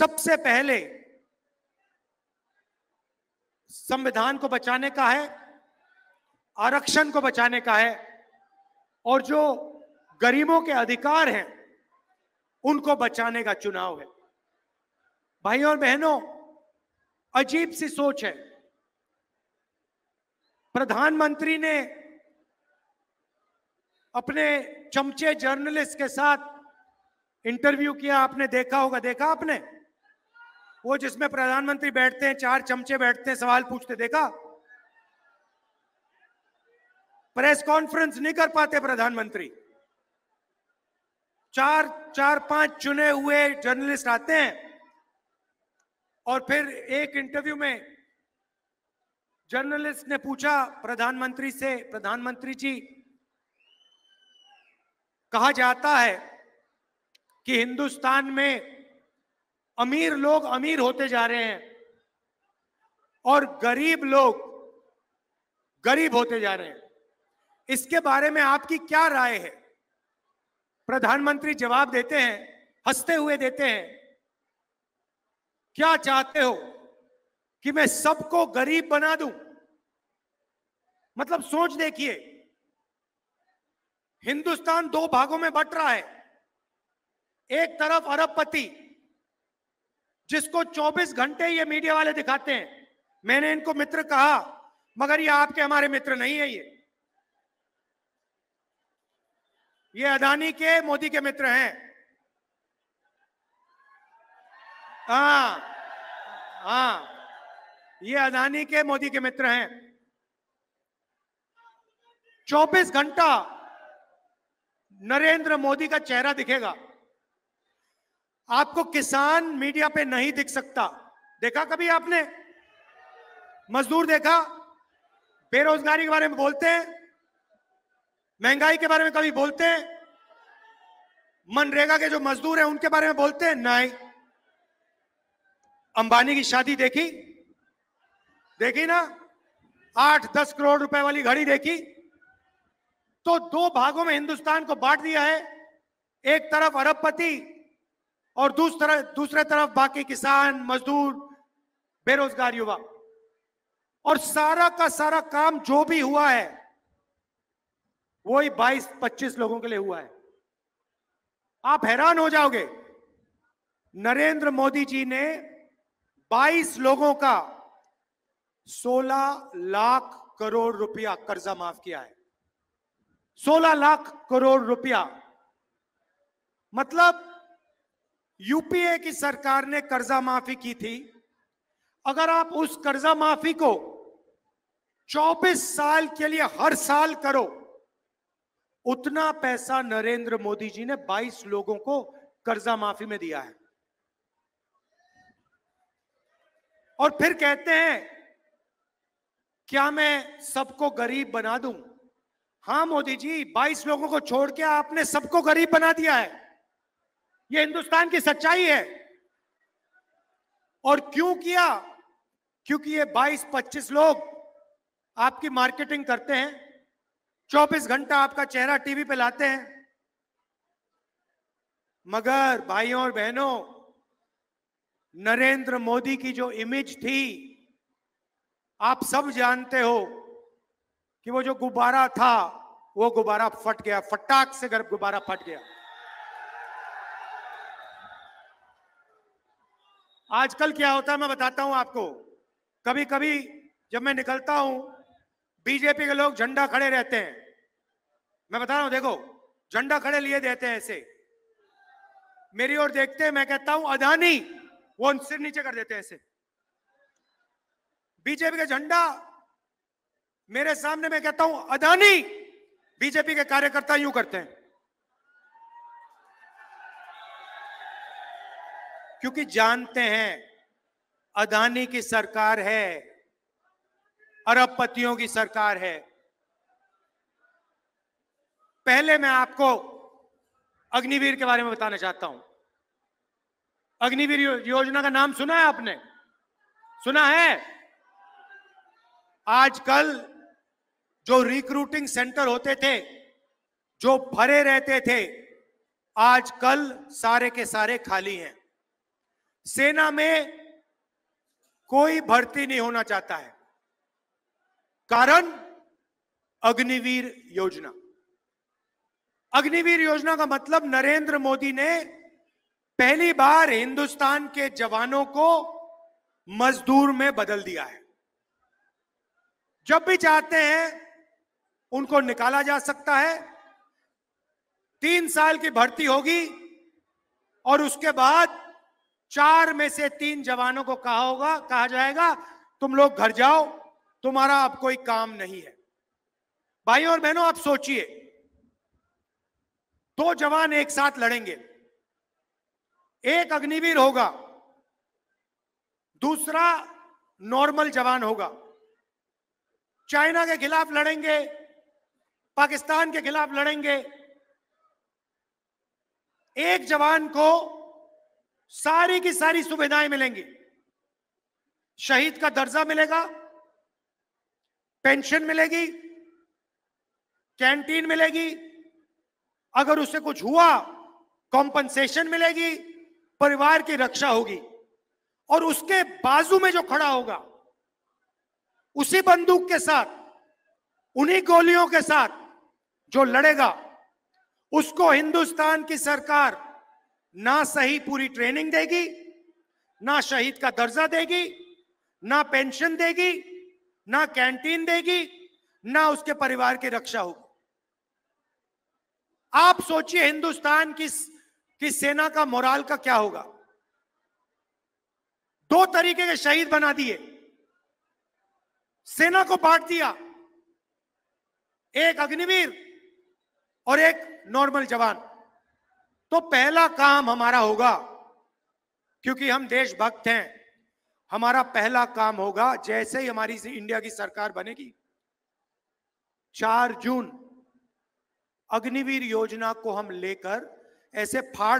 सबसे पहले संविधान को बचाने का है आरक्षण को बचाने का है और जो गरीबों के अधिकार हैं उनको बचाने का चुनाव है भाई और बहनों अजीब सी सोच है प्रधानमंत्री ने अपने चमचे जर्नलिस्ट के साथ इंटरव्यू किया आपने देखा होगा देखा आपने वो जिसमें प्रधानमंत्री बैठते हैं चार चमचे बैठते हैं सवाल पूछते देखा प्रेस कॉन्फ्रेंस नहीं कर पाते प्रधानमंत्री चार चार पांच चुने हुए जर्नलिस्ट आते हैं और फिर एक इंटरव्यू में जर्नलिस्ट ने पूछा प्रधानमंत्री से प्रधानमंत्री जी कहा जाता है कि हिंदुस्तान में अमीर लोग अमीर होते जा रहे हैं और गरीब लोग गरीब होते जा रहे हैं इसके बारे में आपकी क्या राय है प्रधानमंत्री जवाब देते हैं हंसते हुए देते हैं क्या चाहते हो कि मैं सबको गरीब बना दूं मतलब सोच देखिए हिंदुस्तान दो भागों में बट रहा है एक तरफ अरबपति जिसको 24 घंटे ये मीडिया वाले दिखाते हैं मैंने इनको मित्र कहा मगर ये आपके हमारे मित्र नहीं है ये ये अदानी के मोदी के मित्र हैं आ, हाँ, आ, हाँ, ये अदानी के मोदी के मित्र हैं 24 घंटा नरेंद्र मोदी का चेहरा दिखेगा आपको किसान मीडिया पे नहीं दिख सकता देखा कभी आपने मजदूर देखा बेरोजगारी के बारे में बोलते हैं महंगाई के बारे में कभी बोलते हैं मनरेगा के जो मजदूर हैं उनके बारे में बोलते हैं नहीं अंबानी की शादी देखी देखी ना आठ दस करोड़ रुपए वाली घड़ी देखी तो दो भागों में हिंदुस्तान को बांट दिया है एक तरफ अरबपति और दूसरा दूसरे तरफ बाकी किसान मजदूर बेरोजगार युवा और सारा का सारा काम जो भी हुआ है वो ही बाईस पच्चीस लोगों के लिए हुआ है आप हैरान हो जाओगे नरेंद्र मोदी जी ने 22 लोगों का 16 लाख करोड़ रुपया कर्जा माफ किया है 16 लाख करोड़ रुपया मतलब यूपीए की सरकार ने कर्जा माफी की थी अगर आप उस कर्जा माफी को 24 साल के लिए हर साल करो उतना पैसा नरेंद्र मोदी जी ने 22 लोगों को कर्जा माफी में दिया है और फिर कहते हैं क्या मैं सबको गरीब बना दूं हां मोदी जी 22 लोगों को छोड़ के आपने सबको गरीब बना दिया है ये हिंदुस्तान की सच्चाई है और क्यों किया क्योंकि ये 22-25 लोग आपकी मार्केटिंग करते हैं 24 घंटा आपका चेहरा टीवी पे लाते हैं मगर भाइयों और बहनों नरेंद्र मोदी की जो इमेज थी आप सब जानते हो कि वो जो गुब्बारा था वो गुब्बारा फट गया फटाक से गर्भ गुब्बारा फट गया आजकल क्या होता है मैं बताता हूं आपको कभी कभी जब मैं निकलता हूं बीजेपी के लोग झंडा खड़े रहते हैं मैं बता रहा हूं देखो झंडा खड़े लिए देते हैं ऐसे मेरी ओर देखते हैं मैं कहता हूं अदानी वो सिर नीचे कर देते हैं ऐसे बीजेपी का झंडा मेरे सामने मैं कहता हूं अदानी बीजेपी के कार्यकर्ता यूं करते हैं क्योंकि जानते हैं अदानी की सरकार है अरबपतियों की सरकार है पहले मैं आपको अग्निवीर के बारे में बताना चाहता हूं अग्निवीर योजना का नाम सुना है आपने सुना है आजकल जो रिक्रूटिंग सेंटर होते थे जो भरे रहते थे आजकल सारे के सारे खाली हैं सेना में कोई भर्ती नहीं होना चाहता है कारण अग्निवीर योजना अग्निवीर योजना का मतलब नरेंद्र मोदी ने पहली बार हिंदुस्तान के जवानों को मजदूर में बदल दिया है जब भी चाहते हैं उनको निकाला जा सकता है तीन साल की भर्ती होगी और उसके बाद चार में से तीन जवानों को कहा होगा कहा जाएगा तुम लोग घर जाओ तुम्हारा अब कोई काम नहीं है भाई और बहनों आप सोचिए दो जवान एक साथ लड़ेंगे एक अग्निवीर होगा दूसरा नॉर्मल जवान होगा चाइना के खिलाफ लड़ेंगे पाकिस्तान के खिलाफ लड़ेंगे एक जवान को सारी की सारी सुविधाएं मिलेंगी शहीद का दर्जा मिलेगा पेंशन मिलेगी कैंटीन मिलेगी अगर उसे कुछ हुआ कॉम्पनसेशन मिलेगी परिवार की रक्षा होगी और उसके बाजू में जो खड़ा होगा उसी बंदूक के साथ उन्हीं गोलियों के साथ जो लड़ेगा उसको हिंदुस्तान की सरकार ना सही पूरी ट्रेनिंग देगी ना शहीद का दर्जा देगी ना पेंशन देगी ना कैंटीन देगी ना उसके परिवार की रक्षा होगी आप सोचिए हिंदुस्तान की कि सेना का मोराल का क्या होगा दो तरीके के शहीद बना दिए सेना को बांट दिया एक अग्निवीर और एक नॉर्मल जवान तो पहला काम हमारा होगा क्योंकि हम देशभक्त हैं हमारा पहला काम होगा जैसे ही हमारी इंडिया की सरकार बनेगी चार जून अग्निवीर योजना को हम लेकर ऐसे फाड़